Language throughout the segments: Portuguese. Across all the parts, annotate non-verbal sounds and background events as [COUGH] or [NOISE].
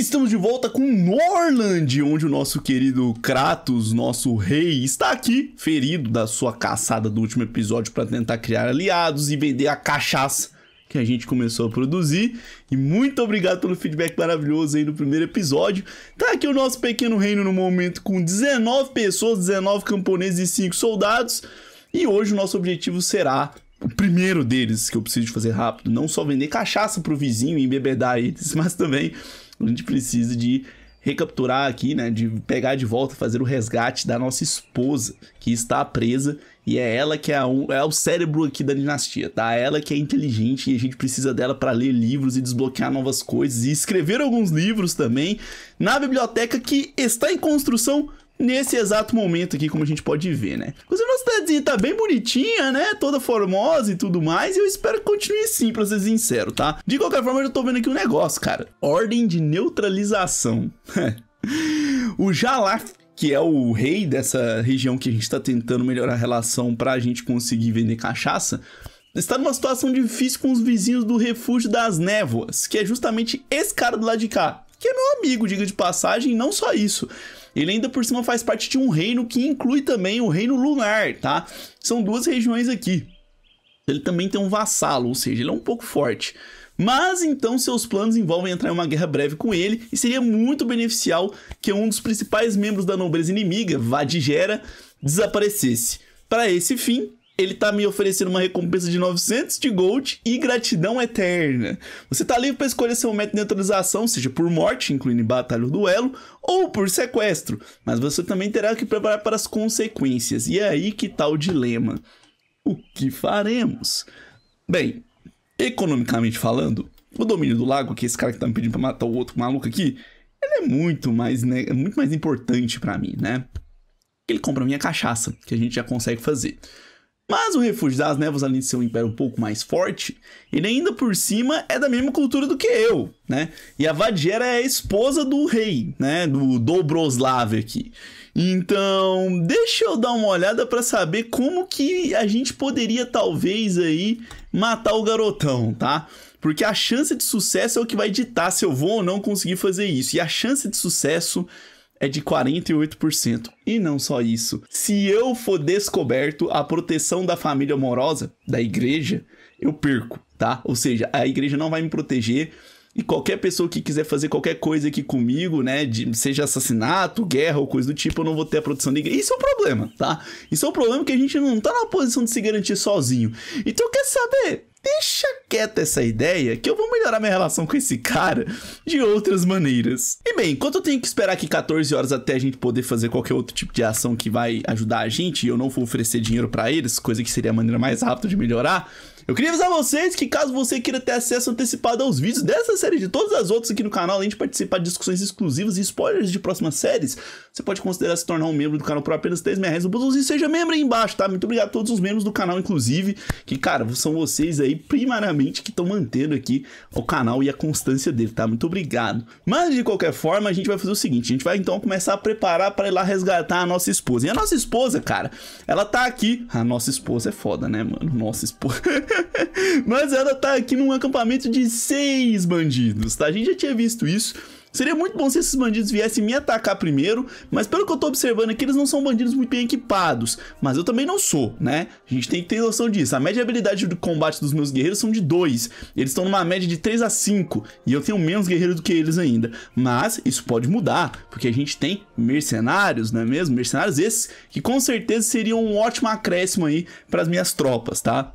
estamos de volta com Norland, onde o nosso querido Kratos, nosso rei, está aqui, ferido da sua caçada do último episódio para tentar criar aliados e vender a cachaça que a gente começou a produzir. E muito obrigado pelo feedback maravilhoso aí no primeiro episódio. Tá aqui o nosso pequeno reino no momento com 19 pessoas, 19 camponeses e 5 soldados. E hoje o nosso objetivo será o primeiro deles que eu preciso fazer rápido, não só vender cachaça pro vizinho e embebedar eles, [LAUGHS] mas também a gente precisa de recapturar aqui, né? De pegar de volta, fazer o resgate da nossa esposa, que está presa. E é ela que é, um, é o cérebro aqui da dinastia, tá? É ela que é inteligente e a gente precisa dela para ler livros e desbloquear novas coisas e escrever alguns livros também na biblioteca que está em construção, nesse exato momento aqui, como a gente pode ver, né? Inclusive, nossa cidadezinha tá bem bonitinha, né? Toda formosa e tudo mais. E eu espero que continue assim, pra ser sincero, tá? De qualquer forma, eu já tô vendo aqui um negócio, cara. Ordem de neutralização. [LAUGHS] o Jalaf que é o rei dessa região que a gente está tentando melhorar a relação para a gente conseguir vender cachaça, está numa situação difícil com os vizinhos do Refúgio das Névoas, que é justamente esse cara do lado de cá, que é meu amigo, diga de passagem, não só isso. Ele ainda por cima faz parte de um reino que inclui também o reino lunar, tá? São duas regiões aqui. Ele também tem um vassalo, ou seja, ele é um pouco forte. Mas então seus planos envolvem entrar em uma guerra breve com ele, e seria muito beneficial que um dos principais membros da nobreza inimiga, Vadigera, desaparecesse. Para esse fim, ele tá me oferecendo uma recompensa de 900 de gold e gratidão eterna. Você tá livre para escolher seu método de neutralização, seja por morte, incluindo batalha ou duelo, ou por sequestro, mas você também terá que preparar para as consequências. E é aí que tá o dilema. O que faremos? Bem, economicamente falando, o domínio do lago, que é esse cara que tá me pedindo para matar o outro maluco aqui, ele é muito mais, né, muito mais importante para mim, né? Ele compra minha cachaça, que a gente já consegue fazer. Mas o refúgio das névoas, além de ser um império um pouco mais forte, ele ainda por cima é da mesma cultura do que eu, né? E a Vadiera é a esposa do rei, né? Do Dobroslav aqui. Então, deixa eu dar uma olhada para saber como que a gente poderia talvez aí matar o garotão, tá? Porque a chance de sucesso é o que vai ditar se eu vou ou não conseguir fazer isso. E a chance de sucesso é de 48%. E não só isso. Se eu for descoberto, a proteção da família amorosa, da igreja, eu perco, tá? Ou seja, a igreja não vai me proteger e qualquer pessoa que quiser fazer qualquer coisa aqui comigo, né? De, seja assassinato, guerra ou coisa do tipo, eu não vou ter a proteção de ninguém. Isso é um problema, tá? Isso é um problema que a gente não tá na posição de se garantir sozinho. Então, quer saber? deixa quieta essa ideia que eu vou melhorar minha relação com esse cara de outras maneiras. E bem, enquanto eu tenho que esperar aqui 14 horas até a gente poder fazer qualquer outro tipo de ação que vai ajudar a gente e eu não for oferecer dinheiro para eles, coisa que seria a maneira mais rápida de melhorar, eu queria avisar vocês que caso você queira ter acesso antecipado aos vídeos dessa série e de todas as outras aqui no canal, além de participar de discussões exclusivas e spoilers de próximas séries, você pode considerar se tornar um membro do canal por apenas 3 reais no botãozinho Seja Membro aí embaixo, tá? Muito obrigado a todos os membros do canal, inclusive, que, cara, são vocês aí primariamente que estão mantendo aqui o canal e a constância dele, tá? Muito obrigado. Mas, de qualquer forma, a gente vai fazer o seguinte, a gente vai então começar a preparar para ir lá resgatar a nossa esposa. E a nossa esposa, cara, ela tá aqui... A nossa esposa é foda, né, mano? Nossa esposa... [LAUGHS] [LAUGHS] Mas ela tá aqui num acampamento de seis bandidos, tá? A gente já tinha visto isso. Seria muito bom se esses bandidos viessem me atacar primeiro, mas pelo que eu tô observando aqui, eles não são bandidos muito bem equipados. Mas eu também não sou, né? A gente tem que ter noção disso. A média de habilidade de combate dos meus guerreiros são de 2. Eles estão numa média de 3 a 5. E eu tenho menos guerreiros do que eles ainda. Mas isso pode mudar, porque a gente tem mercenários, não é mesmo? Mercenários esses que com certeza seriam um ótimo acréscimo aí para as minhas tropas, tá?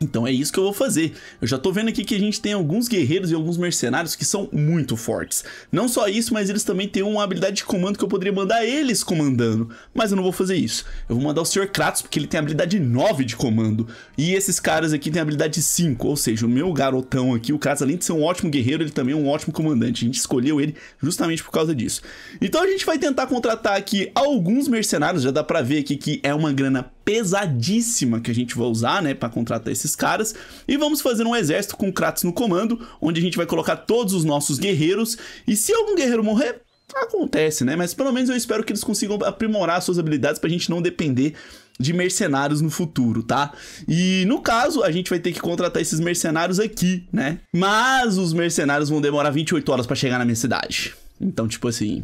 Então é isso que eu vou fazer. Eu já tô vendo aqui que a gente tem alguns guerreiros e alguns mercenários que são muito fortes. Não só isso, mas eles também têm uma habilidade de comando que eu poderia mandar eles comandando. Mas eu não vou fazer isso. Eu vou mandar o Sr. Kratos porque ele tem habilidade 9 de comando. E esses caras aqui têm habilidade 5, ou seja, o meu garotão aqui, o Kratos, além de ser um ótimo guerreiro, ele também é um ótimo comandante. A gente escolheu ele justamente por causa disso. Então a gente vai tentar contratar aqui alguns mercenários, já dá pra ver aqui que é uma grana pesadíssima que a gente vai usar, né, para contratar esses caras. E vamos fazer um exército com Kratos no comando, onde a gente vai colocar todos os nossos guerreiros. E se algum guerreiro morrer, acontece, né? Mas pelo menos eu espero que eles consigam aprimorar suas habilidades pra gente não depender de mercenários no futuro, tá? E no caso, a gente vai ter que contratar esses mercenários aqui, né? Mas os mercenários vão demorar 28 horas para chegar na minha cidade. Então, tipo assim,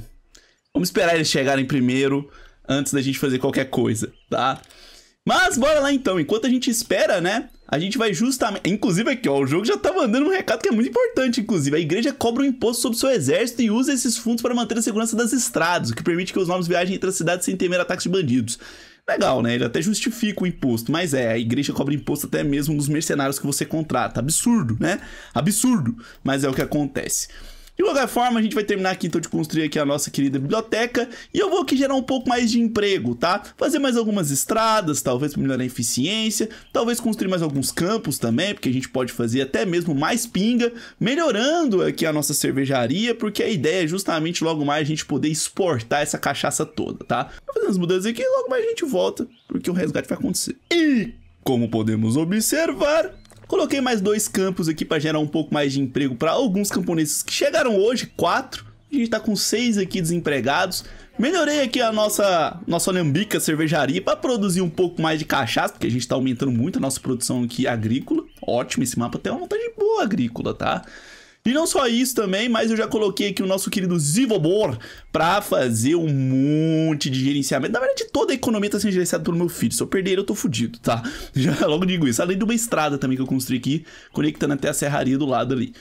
vamos esperar eles chegarem primeiro antes da gente fazer qualquer coisa, tá? Mas bora lá então, enquanto a gente espera, né? A gente vai justamente. Inclusive, aqui, ó, o jogo já tá mandando um recado que é muito importante, inclusive. A igreja cobra um imposto sobre seu exército e usa esses fundos para manter a segurança das estradas, o que permite que os novos viajem entre as cidades sem temer ataques de bandidos. Legal, né? Ele até justifica o imposto, mas é, a igreja cobra imposto até mesmo dos mercenários que você contrata. Absurdo, né? Absurdo, mas é o que acontece. De qualquer forma, a gente vai terminar aqui então de construir aqui a nossa querida biblioteca e eu vou aqui gerar um pouco mais de emprego, tá? Fazer mais algumas estradas, talvez para melhorar a eficiência, talvez construir mais alguns campos também, porque a gente pode fazer até mesmo mais pinga, melhorando aqui a nossa cervejaria, porque a ideia é justamente logo mais a gente poder exportar essa cachaça toda, tá? Fazendo as mudanças aqui, logo mais a gente volta, porque o resgate vai acontecer. E como podemos observar, Coloquei mais dois campos aqui para gerar um pouco mais de emprego para alguns camponeses que chegaram hoje, quatro. A gente está com seis aqui desempregados. Melhorei aqui a nossa, nossa alambica cervejaria para produzir um pouco mais de cachaça, porque a gente está aumentando muito a nossa produção aqui agrícola. Ótimo, esse mapa tem é uma montagem boa agrícola, tá? E não só isso também, mas eu já coloquei aqui o nosso querido Zivobor para fazer um monte de gerenciamento. Na verdade, toda a economia tá sendo gerenciada pelo meu filho. Se eu perder, eu tô fudido, tá? [LAUGHS] Já logo digo isso. Além de uma estrada também que eu construí aqui, conectando até a serraria do lado ali.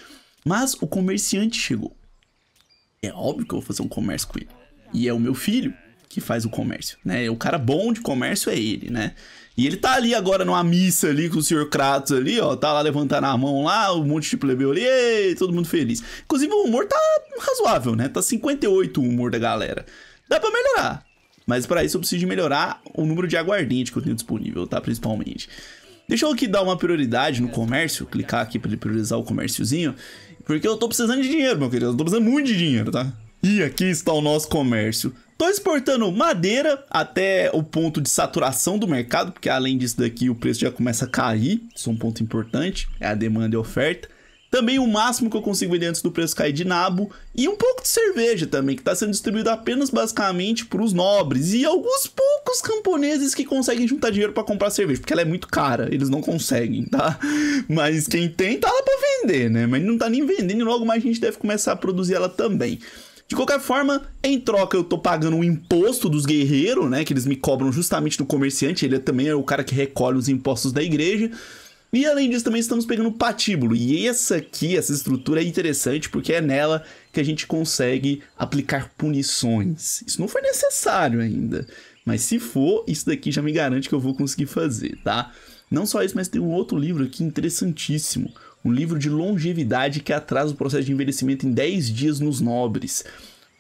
Mas o comerciante chegou. É óbvio que eu vou fazer um comércio com ele. E é o meu filho que faz o comércio, né? O cara bom de comércio é ele, né? E ele tá ali agora numa missa ali com o senhor Kratos ali, ó. Tá lá levantando a mão lá, um monte de plebeu ali, ei, todo mundo feliz. Inclusive o humor tá razoável, né? Tá 58 o humor da galera. Dá pra melhorar. Mas para isso eu preciso de melhorar o número de aguardente que eu tenho disponível, tá? Principalmente. Deixa eu aqui dar uma prioridade no comércio, clicar aqui para ele priorizar o comérciozinho, porque eu tô precisando de dinheiro, meu querido. Eu tô precisando muito de dinheiro, tá? E aqui está o nosso comércio. Tô exportando madeira até o ponto de saturação do mercado, porque além disso daqui o preço já começa a cair, isso é um ponto importante, é a demanda e a oferta. Também o máximo que eu consigo vender antes do preço cair de nabo. E um pouco de cerveja também, que está sendo distribuído apenas basicamente para os nobres e alguns poucos camponeses que conseguem juntar dinheiro para comprar cerveja, porque ela é muito cara, eles não conseguem, tá? [LAUGHS] Mas quem tem, tá lá para vender, né? Mas não tá nem vendendo, logo mais a gente deve começar a produzir ela também. De qualquer forma, em troca eu tô pagando um imposto dos guerreiros, né? Que eles me cobram justamente do comerciante. Ele é também é o cara que recolhe os impostos da igreja. E além disso, também estamos pegando o patíbulo. E essa aqui, essa estrutura é interessante porque é nela que a gente consegue aplicar punições. Isso não foi necessário ainda. Mas se for, isso daqui já me garante que eu vou conseguir fazer, tá? Não só isso, mas tem um outro livro aqui interessantíssimo um livro de longevidade que atrasa o processo de envelhecimento em 10 dias nos nobres.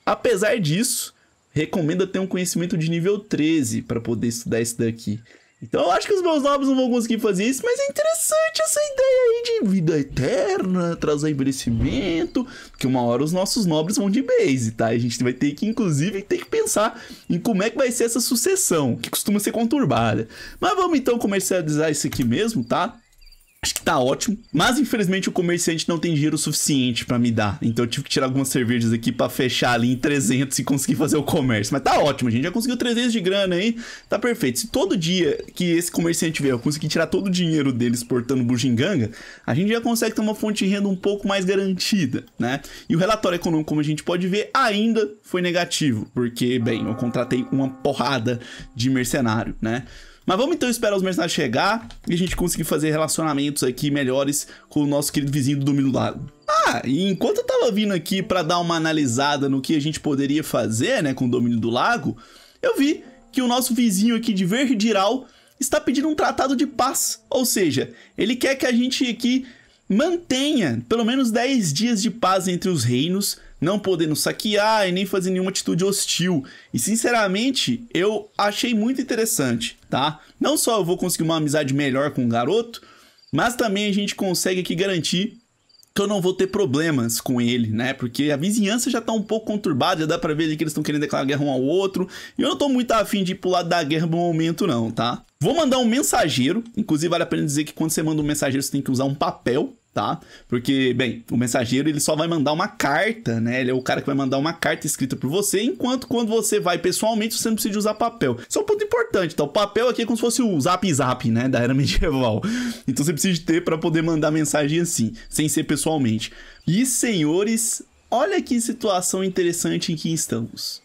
Apesar disso, recomenda ter um conhecimento de nível 13 para poder estudar isso daqui. Então eu acho que os meus nobres não vão conseguir fazer isso, mas é interessante essa ideia aí de vida eterna, trazer envelhecimento, que uma hora os nossos nobres vão de base, tá? A gente vai ter que, inclusive, ter que pensar em como é que vai ser essa sucessão, que costuma ser conturbada. Mas vamos então comercializar isso aqui mesmo, tá? Acho que tá ótimo. Mas infelizmente o comerciante não tem dinheiro suficiente para me dar. Então eu tive que tirar algumas cervejas aqui para fechar ali em 300 e conseguir fazer o comércio. Mas tá ótimo, a gente já conseguiu 300 de grana aí. Tá perfeito. Se todo dia que esse comerciante vier eu conseguir tirar todo o dinheiro dele exportando bujinganga, a gente já consegue ter uma fonte de renda um pouco mais garantida, né? E o relatório econômico, como a gente pode ver, ainda foi negativo. Porque, bem, eu contratei uma porrada de mercenário, né? Mas vamos então esperar os mercenários chegar e a gente conseguir fazer relacionamentos aqui melhores com o nosso querido vizinho do domínio do lago. Ah, e enquanto eu tava vindo aqui para dar uma analisada no que a gente poderia fazer, né, com o domínio do lago, eu vi que o nosso vizinho aqui de Verdiral está pedindo um tratado de paz, ou seja, ele quer que a gente aqui mantenha pelo menos 10 dias de paz entre os reinos não podendo saquear e nem fazer nenhuma atitude hostil. E sinceramente, eu achei muito interessante, tá? Não só eu vou conseguir uma amizade melhor com o garoto, mas também a gente consegue aqui garantir que eu não vou ter problemas com ele, né? Porque a vizinhança já tá um pouco conturbada, já dá pra ver que eles estão querendo declarar guerra um ao outro. E eu não tô muito afim de ir pro lado da guerra no momento, não, tá? Vou mandar um mensageiro. Inclusive, vale a pena dizer que quando você manda um mensageiro, você tem que usar um papel tá? Porque, bem, o mensageiro ele só vai mandar uma carta, né? Ele é o cara que vai mandar uma carta escrita por você, enquanto quando você vai pessoalmente, você não precisa usar papel. Isso é um ponto importante, tá? O papel aqui é como se fosse o zap zap, né? Da era medieval. [LAUGHS] Então você precisa ter para poder mandar mensagem assim, sem ser pessoalmente. E, senhores, olha que situação interessante em que estamos.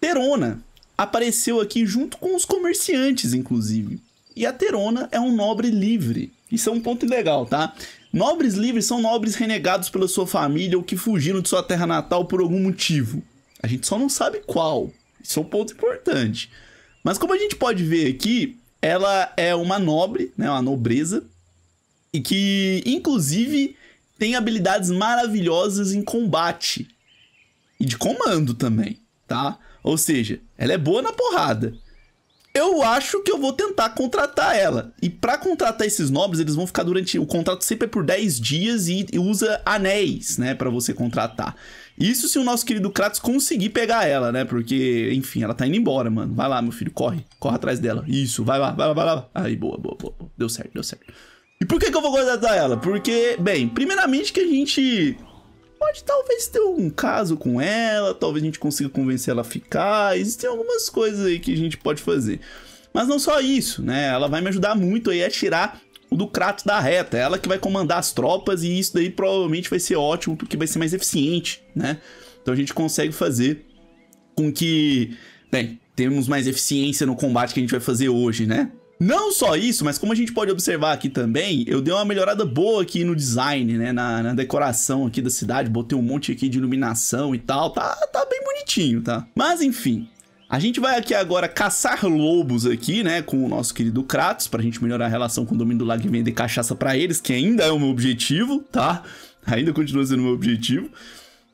Terona apareceu aqui junto com os comerciantes, inclusive. E a Terona é um nobre livre. Isso é um ponto legal, tá? Nobres livres são nobres renegados pela sua família ou que fugiram de sua terra natal por algum motivo. A gente só não sabe qual. Isso é um ponto importante. Mas como a gente pode ver aqui, ela é uma nobre, né, uma nobreza, e que inclusive tem habilidades maravilhosas em combate e de comando também, tá? Ou seja, ela é boa na porrada eu acho que eu vou tentar contratar ela. E para contratar esses nobres, eles vão ficar durante. O contrato sempre é por 10 dias e usa anéis, né, para você contratar. Isso se o nosso querido Kratos conseguir pegar ela, né? Porque, enfim, ela tá indo embora, mano. Vai lá, meu filho, corre. Corre atrás dela. Isso, vai lá, vai lá, vai lá. Aí, boa, boa, boa. Deu certo, deu certo. E por que, que eu vou contratar ela? Porque, bem, primeiramente que a gente pode talvez ter um caso com ela, talvez a gente consiga convencer ela a ficar. Existem algumas coisas aí que a gente pode fazer. Mas não só isso, né? Ela vai me ajudar muito aí a tirar o do Crato da reta. Ela que vai comandar as tropas e isso daí provavelmente vai ser ótimo porque vai ser mais eficiente, né? Então a gente consegue fazer com que, bem, temos mais eficiência no combate que a gente vai fazer hoje, né? Não só isso, mas como a gente pode observar aqui também, eu dei uma melhorada boa aqui no design, né? Na, na decoração aqui da cidade, botei um monte aqui de iluminação e tal, tá, tá bem bonitinho, tá? Mas enfim, a gente vai aqui agora caçar lobos aqui, né, com o nosso querido Kratos, pra gente melhorar a relação com o domínio do lago e vender cachaça pra eles, que ainda é o meu objetivo, tá? Ainda continua sendo o meu objetivo.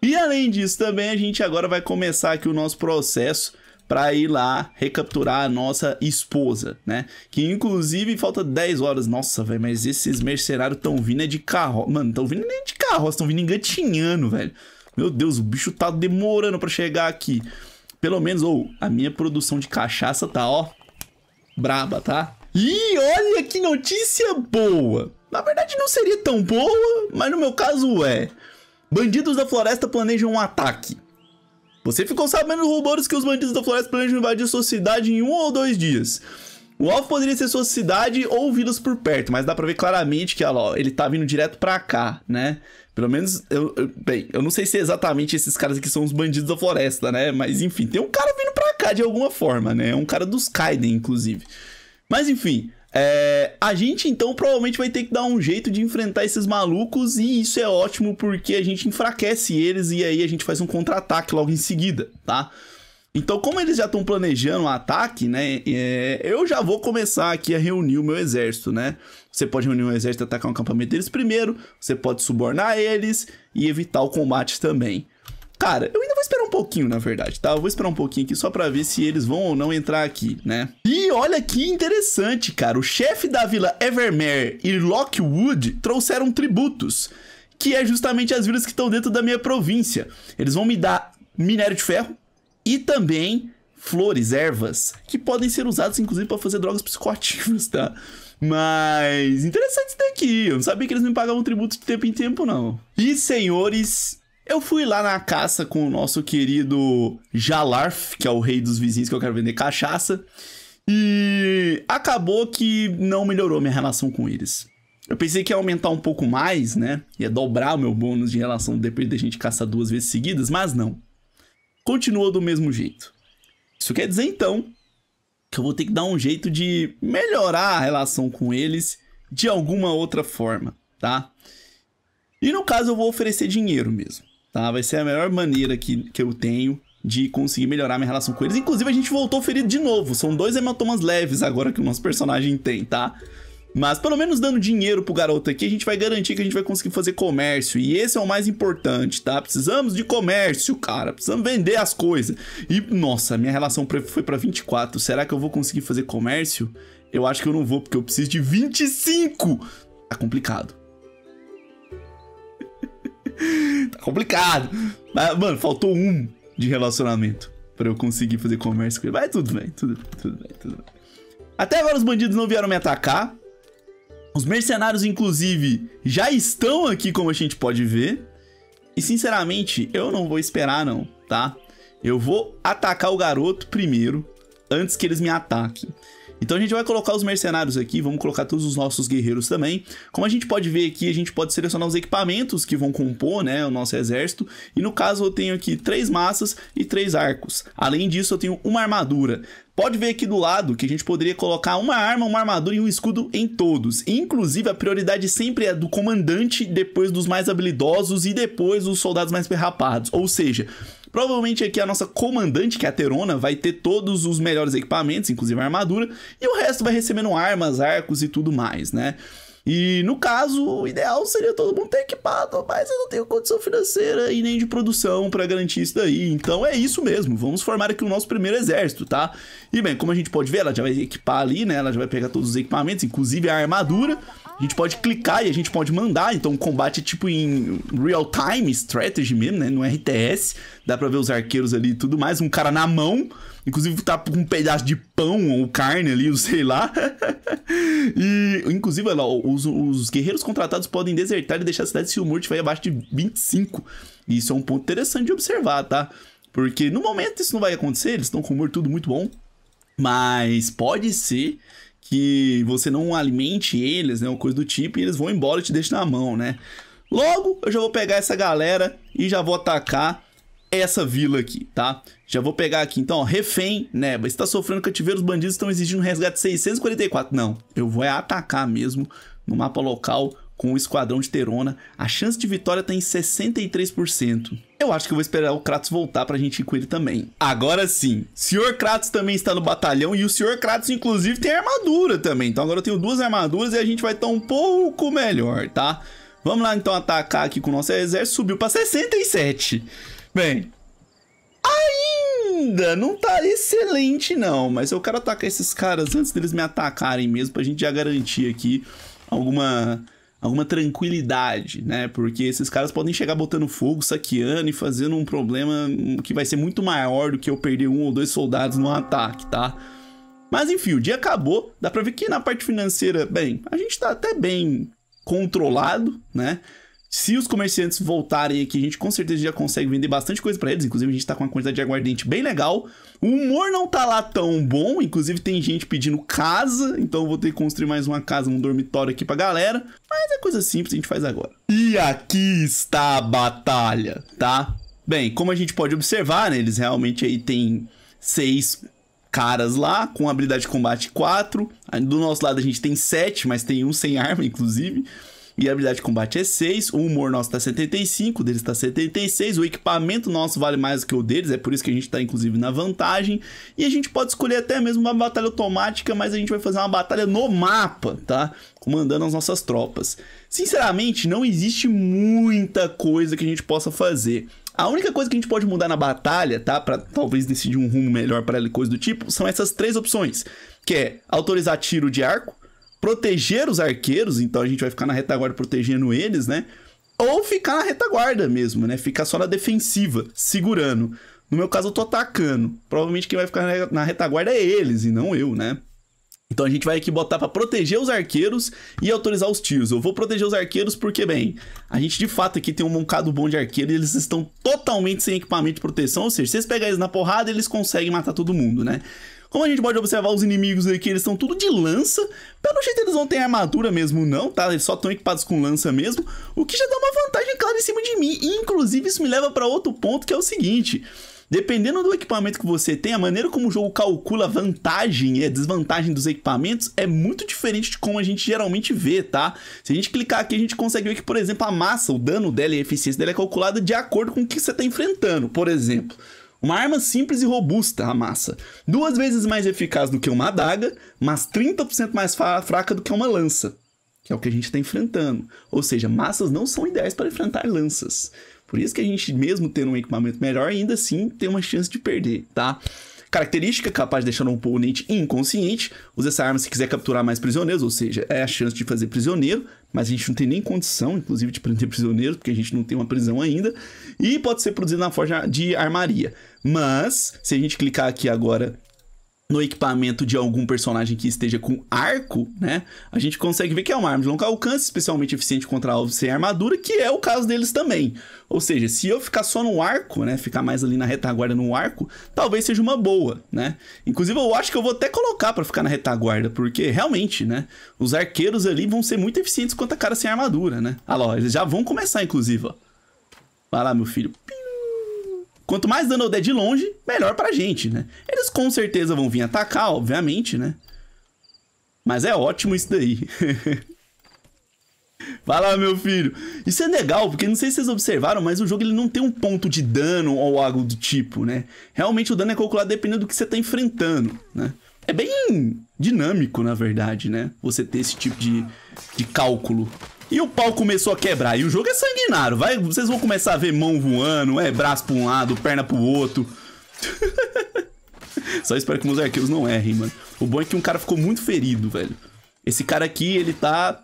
E além disso também, a gente agora vai começar aqui o nosso processo para ir lá recapturar a nossa esposa, né? Que inclusive falta 10 horas. Nossa, velho, mas esses mercenários tão vindo é de carro. Mano, tão vindo nem de carro, tão vindo engatinhando, velho. Meu Deus, o bicho tá demorando para chegar aqui. Pelo menos, ou, oh, a minha produção de cachaça tá, ó, braba, tá? E olha que notícia boa! Na verdade não seria tão boa, mas no meu caso é. Bandidos da floresta planejam um ataque. Você ficou sabendo rumores que os bandidos da floresta planejam invadir sua cidade em um ou dois dias. O alvo poderia ser sua cidade ou vilas por perto, mas dá pra ver claramente que ó, ele tá vindo direto pra cá, né? Pelo menos, eu, eu, bem, eu não sei se é exatamente esses caras aqui são os bandidos da floresta, né? Mas enfim, tem um cara vindo pra cá de alguma forma, né? É um cara dos Kaiden, inclusive. Mas enfim, é, a gente então provavelmente vai ter que dar um jeito de enfrentar esses malucos e isso é ótimo porque a gente enfraquece eles e aí a gente faz um contra-ataque logo em seguida, tá? Então, como eles já estão planejando o um ataque, né? É, eu já vou começar aqui a reunir o meu exército, né? Você pode reunir um exército e atacar um acampamento deles primeiro, você pode subornar eles e evitar o combate também cara, eu ainda vou esperar um pouquinho, na verdade, tá? Eu vou esperar um pouquinho aqui só pra ver se eles vão ou não entrar aqui, né? E olha que interessante, cara. O chefe da vila Evermere e Lockwood trouxeram tributos, que é justamente as vilas que estão dentro da minha província. Eles vão me dar minério de ferro e também flores, ervas, que podem ser usadas inclusive para fazer drogas psicoativas, tá? Mas interessante isso daqui. Eu não sabia que eles me pagavam tributo de tempo em tempo, não. E senhores, eu fui lá na caça com o nosso querido Jalarf, que é o rei dos vizinhos que eu quero vender cachaça. E acabou que não melhorou minha relação com eles. Eu pensei que ia aumentar um pouco mais, né? Ia dobrar o meu bônus de relação depois da gente caçar duas vezes seguidas, mas não. Continua do mesmo jeito. Isso quer dizer então que eu vou ter que dar um jeito de melhorar a relação com eles de alguma outra forma, tá? E no caso eu vou oferecer dinheiro mesmo tá? Vai ser a melhor maneira que, que eu tenho de conseguir melhorar minha relação com eles. Inclusive, a gente voltou ferido de novo. São dois hematomas leves agora que o nosso personagem tem, tá? Mas pelo menos dando dinheiro pro garoto aqui, a gente vai garantir que a gente vai conseguir fazer comércio. E esse é o mais importante, tá? Precisamos de comércio, cara. Precisamos vender as coisas. E, nossa, minha relação foi pra 24. Será que eu vou conseguir fazer comércio? Eu acho que eu não vou, porque eu preciso de 25. Tá complicado. [LAUGHS] tá complicado. Mas, mano, faltou um de relacionamento para eu conseguir fazer comércio com ele. Mas tudo bem, tudo, tudo bem, tudo bem. Até agora os bandidos não vieram me atacar. Os mercenários, inclusive, já estão aqui, como a gente pode ver. E, sinceramente, eu não vou esperar, não, tá? Eu vou atacar o garoto primeiro, antes que eles me ataquem. Então a gente vai colocar os mercenários aqui, vamos colocar todos os nossos guerreiros também. Como a gente pode ver aqui, a gente pode selecionar os equipamentos que vão compor né, o nosso exército. E no caso eu tenho aqui três massas e três arcos. Além disso eu tenho uma armadura. Pode ver aqui do lado que a gente poderia colocar uma arma, uma armadura e um escudo em todos. Inclusive, a prioridade sempre é do comandante, depois dos mais habilidosos e depois dos soldados mais perrapados. Ou seja, Provavelmente aqui a nossa comandante, que é a Terona, vai ter todos os melhores equipamentos, inclusive a armadura, e o resto vai recebendo armas, arcos e tudo mais, né? E no caso, o ideal seria todo mundo ter equipado, mas eu não tenho condição financeira e nem de produção para garantir isso daí. Então é isso mesmo, vamos formar aqui o nosso primeiro exército, tá? E bem, como a gente pode ver, ela já vai equipar ali, né? Ela já vai pegar todos os equipamentos, inclusive a armadura. A gente pode clicar e a gente pode mandar, então o combate é tipo em real time strategy mesmo, né, no RTS. Dá para ver os arqueiros ali e tudo mais, um cara na mão, inclusive tá com um pedaço de pão ou carne ali, ou [LAUGHS] sei lá. e inclusive lá, os, os, guerreiros contratados podem desertar e deixar a cidade se o muro estiver abaixo de 25. isso é um ponto interessante de observar, tá? Porque no momento isso não vai acontecer, eles estão com o muro tudo muito bom, mas pode ser que você não alimente eles, né? Uma coisa do tipo, e eles vão embora e te deixam na mão, né? Logo, eu já vou pegar essa galera e já vou atacar essa vila aqui, tá? Já vou pegar aqui, então, ó, refém, Neba, está sofrendo cativeiro, os bandidos estão exigindo resgate 644. Não, eu vou é atacar mesmo no mapa local com o esquadrão de Terona, a chance de vitória tá em 63%. Eu acho que eu vou esperar o Kratos voltar pra gente ir com ele também. Agora sim, Sr. Kratos também está no batalhão e o Sr. Kratos, inclusive, tem armadura também. Então agora eu tenho duas armaduras e a gente vai estar tá um pouco melhor, tá? Vamos lá então atacar aqui com o nosso exército, subiu pra 67. Bem, ainda não tá excelente não, mas eu quero atacar esses caras antes deles me atacarem mesmo pra gente já garantir aqui alguma alguma tranquilidade, né? Porque esses caras podem chegar botando fogo, saqueando e fazendo um problema que vai ser muito maior do que eu perder um ou dois soldados num ataque, tá? Mas enfim, o dia acabou. Dá pra ver que na parte financeira, bem, a gente tá até bem controlado, né? Se os comerciantes voltarem aqui, a gente com certeza já consegue vender bastante coisa para eles. Inclusive, a gente tá com uma quantidade de aguardente bem legal. O humor não tá lá tão bom. Inclusive, tem gente pedindo casa. Então, eu vou ter que construir mais uma casa, um dormitório aqui pra galera. Mas é coisa simples, a gente faz agora. E aqui está a batalha, tá? Bem, como a gente pode observar, né, eles realmente aí tem seis caras lá, com habilidade de combate 4. Do nosso lado a gente tem sete, mas tem um sem arma, inclusive. E a habilidade de combate é 6. O humor nosso tá 75, o deles tá 76. O equipamento nosso vale mais do que o deles, é por isso que a gente tá inclusive na vantagem. E a gente pode escolher até mesmo uma batalha automática, mas a gente vai fazer uma batalha no mapa, tá? Comandando as nossas tropas. Sinceramente, não existe muita coisa que a gente possa fazer. A única coisa que a gente pode mudar na batalha, tá? Para talvez decidir um rumo melhor para ela e coisa do tipo, são essas três opções, que é autorizar tiro de arco, proteger os arqueiros, então a gente vai ficar na retaguarda protegendo eles, né? Ou ficar na retaguarda mesmo, né? Ficar só na defensiva, segurando. No meu caso, eu tô atacando. Provavelmente quem vai ficar na retaguarda é eles e não eu, né? Então a gente vai aqui botar para proteger os arqueiros e autorizar os tiros. Eu vou proteger os arqueiros porque, bem, a gente de fato aqui tem um moncado bom de arqueiro e eles estão totalmente sem equipamento de proteção. Ou seja, se vocês pegarem eles na porrada, eles conseguem matar todo mundo, né? Como a gente pode observar, os inimigos aqui, eles estão tudo de lança. Pelo jeito, eles não têm armadura mesmo, não, tá? Eles só estão equipados com lança mesmo. O que já dá uma vantagem clara em cima de mim. E, inclusive, isso me leva para outro ponto, que é o seguinte... Dependendo do equipamento que você tem, a maneira como o jogo calcula vantagem e é, a desvantagem dos equipamentos é muito diferente de como a gente geralmente vê, tá? Se a gente clicar aqui, a gente consegue ver que, por exemplo, a massa, o dano dela e a eficiência dela é calculada de acordo com o que você está enfrentando, por exemplo. Uma arma simples e robusta, a massa. Duas vezes mais eficaz do que uma adaga, mas 30% mais fraca do que uma lança. Que é o que a gente está enfrentando. Ou seja, massas não são ideais para enfrentar lanças. Por isso que a gente, mesmo tendo um equipamento melhor, ainda assim tem uma chance de perder, tá? Característica capaz de deixar um oponente inconsciente. Usa essa arma se quiser capturar mais prisioneiros, ou seja, é a chance de fazer prisioneiro, mas a gente não tem nem condição, inclusive, de prender prisioneiros, porque a gente não tem uma prisão ainda. E pode ser produzido na forja de armaria. Mas, se a gente clicar aqui agora no equipamento de algum personagem que esteja com arco, né? A gente consegue ver que é uma arma de longo alcance, especialmente eficiente contra alvos sem armadura, que é o caso deles também. Ou seja, se eu ficar só no arco, né? Ficar mais ali na retaguarda no arco, talvez seja uma boa, né? Inclusive, eu acho que eu vou até colocar para ficar na retaguarda, porque realmente, né? Os arqueiros ali vão ser muito eficientes contra cara sem armadura, né? Ah lá, eles já vão começar, inclusive, ó. Vai lá, meu filho. Pim. Quanto mais dano eu der de longe, melhor pra gente, né? Eles com certeza vão vir atacar, obviamente, né? Mas é ótimo isso daí. [LAUGHS] Vai lá, meu filho. Isso é legal, porque não sei se vocês observaram, mas o jogo ele não tem um ponto de dano ou algo do tipo, né? Realmente o dano é calculado dependendo do que você está enfrentando, né? É bem dinâmico, na verdade, né? Você ter esse tipo de, de cálculo. E o pau começou a quebrar. E o jogo é sanguinário. Vai, vocês vão começar a ver mão voando, é braço pra um lado, perna pro outro. [LAUGHS] Só espero que meus arqueiros não errem, mano. O bom é que um cara ficou muito ferido, velho. Esse cara aqui, ele tá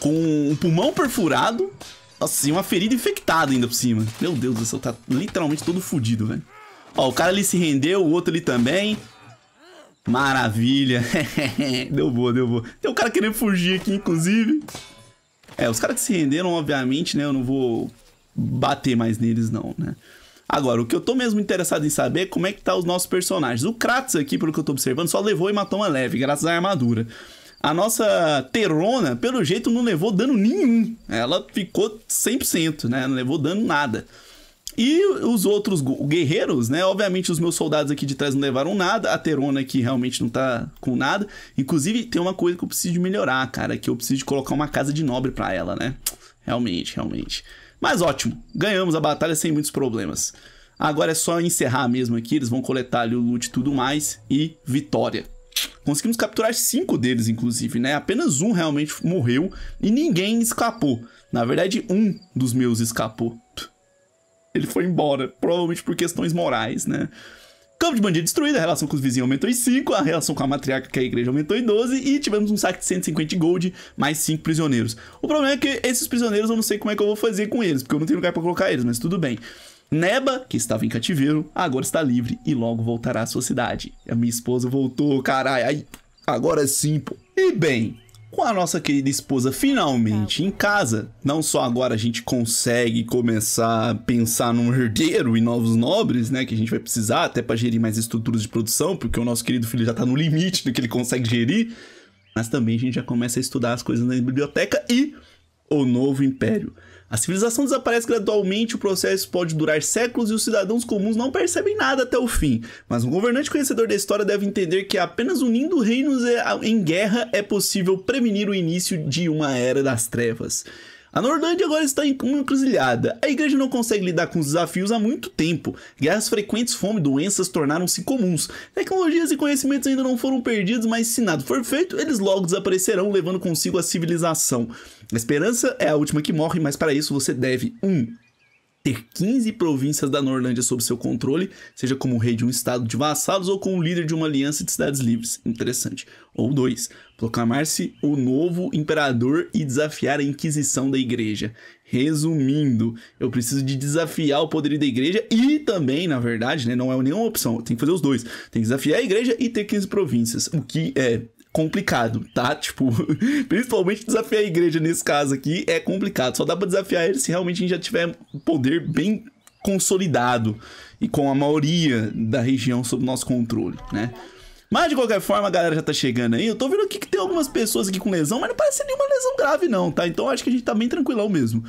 com um pulmão perfurado. Assim, uma ferida infectada ainda por cima. Meu Deus do céu, tá literalmente todo fodido, velho. Ó, o cara ali se rendeu, o outro ali também. Maravilha. [LAUGHS] deu boa, deu boa. Tem um cara querendo fugir aqui, inclusive. É, os caras que se renderam, obviamente, né? Eu não vou bater mais neles, não, né? Agora, o que eu tô mesmo interessado em saber é como é que tá os nossos personagens. O Kratos aqui, pelo que eu tô observando, só levou e matou uma leve, graças à armadura. A nossa Terona, pelo jeito, não levou dano nenhum. Ela ficou 100%, né? Não levou dano nada. E os outros guerreiros, né? Obviamente, os meus soldados aqui de trás não levaram nada. A Terona aqui realmente não tá com nada. Inclusive, tem uma coisa que eu preciso de melhorar, cara. Que eu preciso de colocar uma casa de nobre para ela, né? Realmente, realmente. Mas ótimo. Ganhamos a batalha sem muitos problemas. Agora é só encerrar mesmo aqui. Eles vão coletar ali o loot e tudo mais. E vitória. Conseguimos capturar cinco deles, inclusive, né? Apenas um realmente morreu e ninguém escapou. Na verdade, um dos meus escapou. Ele foi embora, provavelmente por questões morais, né? Campo de bandido destruído, a relação com os vizinhos aumentou em 5, a relação com a matriarca, que é a igreja, aumentou em 12, e tivemos um saque de 150 gold, mais 5 prisioneiros. O problema é que esses prisioneiros eu não sei como é que eu vou fazer com eles, porque eu não tenho lugar para colocar eles, mas tudo bem. Neba, que estava em cativeiro, agora está livre e logo voltará à sua cidade. A minha esposa voltou, caralho. Agora sim, pô. E bem, com a nossa querida esposa finalmente tá. em casa. Não só agora a gente consegue começar a pensar num herdeiro e novos nobres, né? Que a gente vai precisar até para gerir mais estruturas de produção, porque o nosso querido filho já tá no limite do que ele consegue gerir. Mas também a gente já começa a estudar as coisas na biblioteca e o novo império. A civilização desaparece gradualmente, o processo pode durar séculos e os cidadãos comuns não percebem nada até o fim. Mas um governante conhecedor da história deve entender que apenas unindo reinos ah, em guerra é possível prevenir o início de uma era das trevas. A Norlândia agora está em uma encruzilhada. A igreja não consegue lidar com os desafios há muito tempo. Guerras frequentes, fome, doenças tornaram-se comuns. Tecnologias e conhecimentos ainda não foram perdidos, mas se nada for feito, eles logo desaparecerão, levando consigo a civilização. A esperança é a última que morre, mas para isso você deve 1. Um, ter 15 províncias da Norlândia sob seu controle, seja como rei de um estado de vassalos ou como líder de uma aliança de cidades livres. Interessante. Ou 2. Proclamar-se o novo imperador e desafiar a Inquisição da Igreja. Resumindo, eu preciso de desafiar o poder da igreja e também, na verdade, né, não é nenhuma opção, tem que fazer os dois. Tem que desafiar a igreja e ter 15 províncias, o que é complicado, tá? [LAUGHS] Tipo, principalmente desafiar a igreja nesse caso aqui é complicado. Só dá pra desafiar ele se realmente a gente já tiver poder bem consolidado e com a maioria da região sob nosso controle, né? Mas de qualquer forma, a galera já tá chegando aí. Eu tô vendo aqui que tem algumas pessoas aqui com lesão, mas não parece nenhuma lesão grave, não, tá? Então acho que a gente tá bem tranquilão mesmo.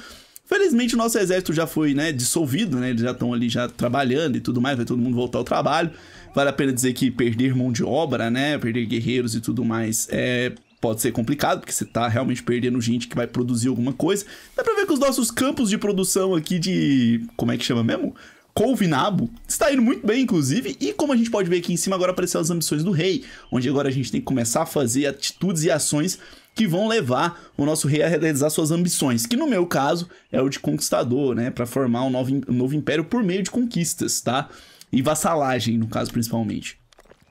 Felizmente o nosso exército já foi, né, dissolvido, né? Eles já estão ali já trabalhando e tudo mais, vai todo mundo voltar ao trabalho. Vale a pena dizer que perder mão de obra, né? Perder guerreiros e tudo mais é pode ser complicado, porque você tá realmente perdendo gente que vai produzir alguma coisa. Dá pra ver que os nossos campos de produção aqui de. Como é que chama mesmo? Colvinabo está indo muito bem, inclusive, e como a gente pode ver aqui em cima, agora apareceram as ambições do rei, onde agora a gente tem que começar a fazer atitudes e ações que vão levar o nosso rei a realizar suas ambições, que no meu caso é o de conquistador, né, para formar um novo, um novo império por meio de conquistas, tá? e vassalagem, no caso principalmente.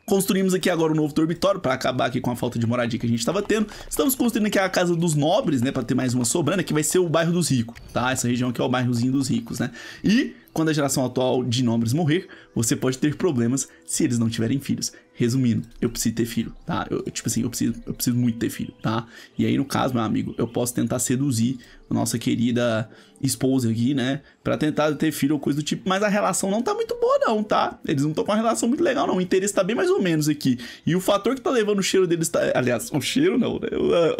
Construímos aqui agora um novo dormitório para acabar aqui com a falta de moradia que a gente estava tendo. Estamos construindo aqui a casa dos nobres, né, para ter mais uma sobrana, que vai ser o bairro dos ricos, tá? Essa região aqui é o bairrozinho dos ricos, né? E quando a geração atual de nomes morrer, você pode ter problemas se eles não tiverem filhos. Resumindo, eu preciso ter filho, tá? Eu, tipo assim, eu preciso, eu preciso muito ter filho, tá? E aí, no caso, meu amigo, eu posso tentar seduzir a nossa querida esposa aqui, né? Pra tentar ter filho ou coisa do tipo, mas a relação não tá muito boa, não, tá? Eles não estão com uma relação muito legal, não. O interesse tá bem mais ou menos aqui. E o fator que tá levando o cheiro deles tá. Aliás, o cheiro não, né?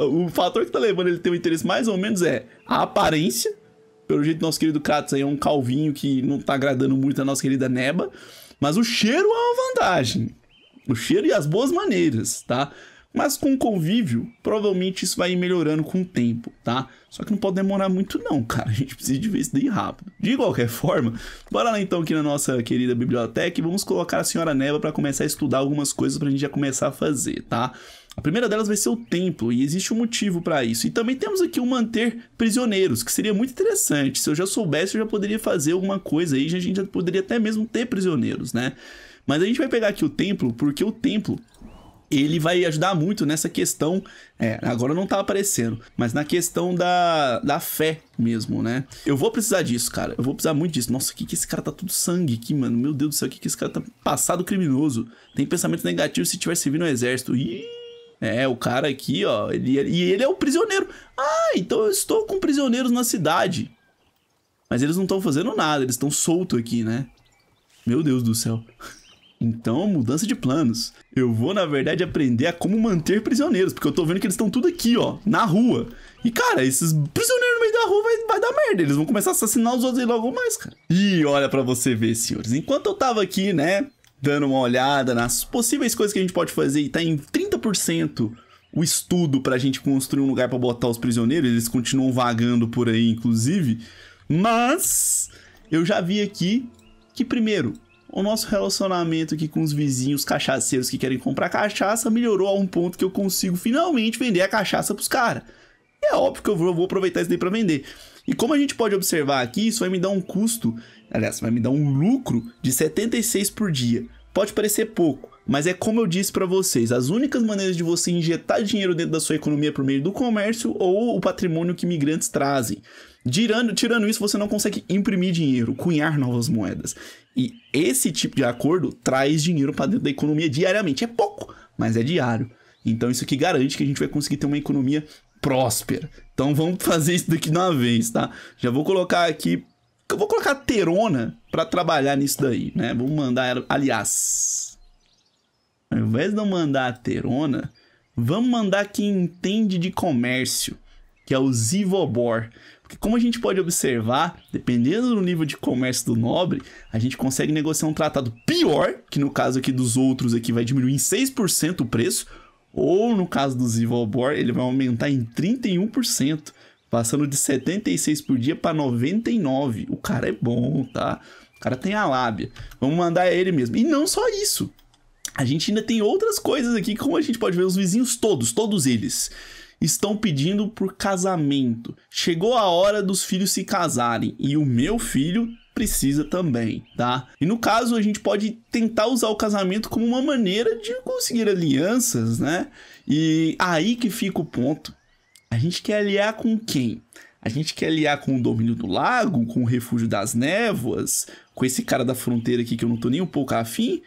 O, o fator que tá levando ele ter um interesse mais ou menos é a aparência pelo jeito, nosso querido Katz aí é um calvinho que não tá agradando muito a nossa querida Neba. Mas o cheiro é uma vantagem. O cheiro e as boas maneiras, tá? Mas com o convívio, provavelmente isso vai melhorando com o tempo, tá? Só que não pode demorar muito não, cara. A gente precisa de ver isso daí rápido. De qualquer forma, bora lá então aqui na nossa querida biblioteca e vamos colocar a senhora Neva para começar a estudar algumas coisas pra gente já começar a fazer, tá? A primeira delas vai ser o templo, e existe um motivo para isso. E também temos aqui o manter prisioneiros, que seria muito interessante. Se eu já soubesse, eu já poderia fazer alguma coisa aí, a gente já poderia até mesmo ter prisioneiros, né? Mas a gente vai pegar aqui o templo, porque o templo ele vai ajudar muito nessa questão. É, agora não tá aparecendo, mas na questão da, da fé mesmo, né? Eu vou precisar disso, cara. Eu vou precisar muito disso. Nossa, o que, que esse cara tá tudo sangue aqui, mano? Meu Deus do céu, o que, que esse cara tá passado criminoso? Tem pensamentos negativos se tiver servindo no exército. Ih! É, o cara aqui, ó, ele, e ele é o prisioneiro. Ah, então eu estou com prisioneiros na cidade. Mas eles não estão fazendo nada, eles estão soltos aqui, né? Meu Deus do céu. [LAUGHS] Então, mudança de planos. Eu vou, na verdade, aprender a como manter prisioneiros, porque eu tô vendo que eles estão tudo aqui, ó, na rua. E, cara, esses prisioneiros no meio da rua vai, vai dar merda. Eles vão começar a assassinar os outros aí logo mais, cara. E olha para você ver, senhores. Enquanto eu tava aqui, né, dando uma olhada nas possíveis coisas que a gente pode fazer e tá em 80% o estudo para a gente construir um lugar para botar os prisioneiros. Eles continuam vagando por aí, inclusive. Mas eu já vi aqui que, primeiro, o nosso relacionamento aqui com os vizinhos cachaceiros que querem comprar cachaça melhorou a um ponto que eu consigo finalmente vender a cachaça pros caras. É óbvio que eu vou aproveitar isso daí pra vender. E como a gente pode observar aqui, isso vai me dar um custo, aliás, vai me dar um lucro de 76 por dia. Pode parecer pouco, mas é como eu disse para vocês, as únicas maneiras de você injetar dinheiro dentro da sua economia por meio do comércio ou o patrimônio que imigrantes trazem. Tirando, tirando isso, você não consegue imprimir dinheiro, cunhar novas moedas. E esse tipo de acordo traz dinheiro para dentro da economia diariamente. É pouco, mas é diário. Então isso que garante que a gente vai conseguir ter uma economia próspera. Então vamos [LAUGHS] fazer isso daqui de uma vez, tá? Já vou colocar aqui. Eu vou colocar a Terona para trabalhar nisso daí, né? Vou mandar ela. Aliás, ao invés de eu mandar a Terona, vamos mandar quem entende de comércio, que é o Zivobor. Porque como a gente pode observar, dependendo do nível de comércio do nobre, a gente consegue negociar um tratado pior, que no caso aqui dos outros aqui vai diminuir em 6% o preço, ou no caso do Zivobor, ele vai aumentar em 31%, passando de 76 por dia para 99. O cara é bom, tá? O cara tem a lábia. Vamos mandar ele mesmo. E não só isso a gente ainda tem outras coisas aqui, como a gente pode ver, os vizinhos todos, todos eles, estão pedindo por casamento. Chegou a hora dos filhos se casarem e o meu filho precisa também, tá? E no caso, a gente pode tentar usar o casamento como uma maneira de conseguir alianças, né? E aí que fica o ponto. A gente quer aliar com quem? A gente quer aliar com o domínio do lago, com o refúgio das névoas, com esse cara da fronteira aqui que eu não tô nem um pouco afim,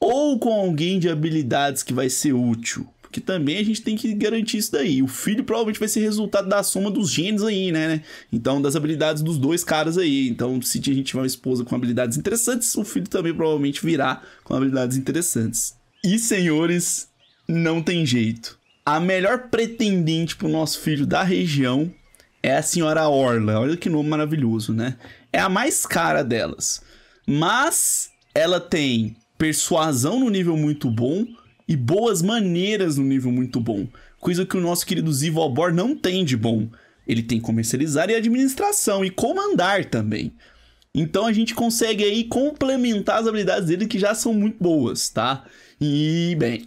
ou com alguém de habilidades que vai ser útil. Porque também a gente tem que garantir isso daí. O filho provavelmente vai ser resultado da soma dos genes aí, né, né? Então, das habilidades dos dois caras aí. Então, se a gente tiver uma esposa com habilidades interessantes, o filho também provavelmente virá com habilidades interessantes. E, senhores, não tem jeito. A melhor pretendente pro nosso filho da região é a senhora Orla. Olha que nome maravilhoso, né? É a mais cara delas. Mas ela tem persuasão no nível muito bom e boas maneiras no nível muito bom, coisa que o nosso querido Zivo Albor não tem de bom. Ele tem comercializar e administração e comandar também. Então a gente consegue aí complementar as habilidades dele que já são muito boas, tá? E bem,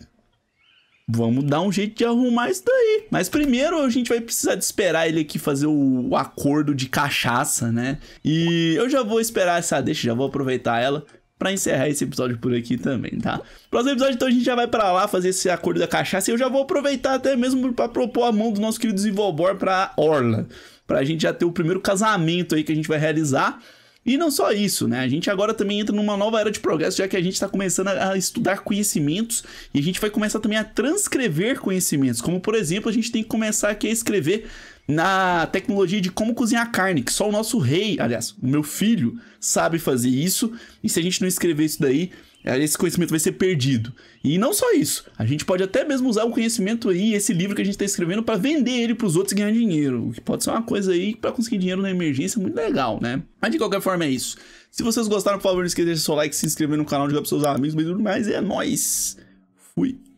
vamos dar um jeito de arrumar isso daí. Mas primeiro a gente vai precisar de esperar ele aqui fazer o, acordo de cachaça, né? E eu já vou esperar essa deixa, já vou aproveitar ela para encerrar esse episódio por aqui também, tá? Próximo episódio, então, a gente já vai para lá fazer esse acordo da cachaça e eu já vou aproveitar até mesmo para propor a mão do nosso querido Zivobor pra Orla, pra gente já ter o primeiro casamento aí que a gente vai realizar. E não só isso, né? A gente agora também entra numa nova era de progresso, já que a gente está começando a estudar conhecimentos e a gente vai começar também a transcrever conhecimentos. Como, por exemplo, a gente tem que começar aqui a escrever na tecnologia de como cozinhar carne, que só o nosso rei, aliás, o meu filho, sabe fazer isso. E se a gente não escrever isso daí, eh, esse conhecimento vai ser perdido. E não só isso, a gente pode até mesmo usar o conhecimento aí, esse livro que a gente está escrevendo, para vender ele para os outros e ganhar dinheiro. O que pode ser uma coisa aí para conseguir dinheiro na emergência muito legal, né? Mas de qualquer forma é isso. Se vocês gostaram, por favor, não esqueça de deixar seu like, se inscrever no canal, de para seus amigos e mais. é nóis! Fui!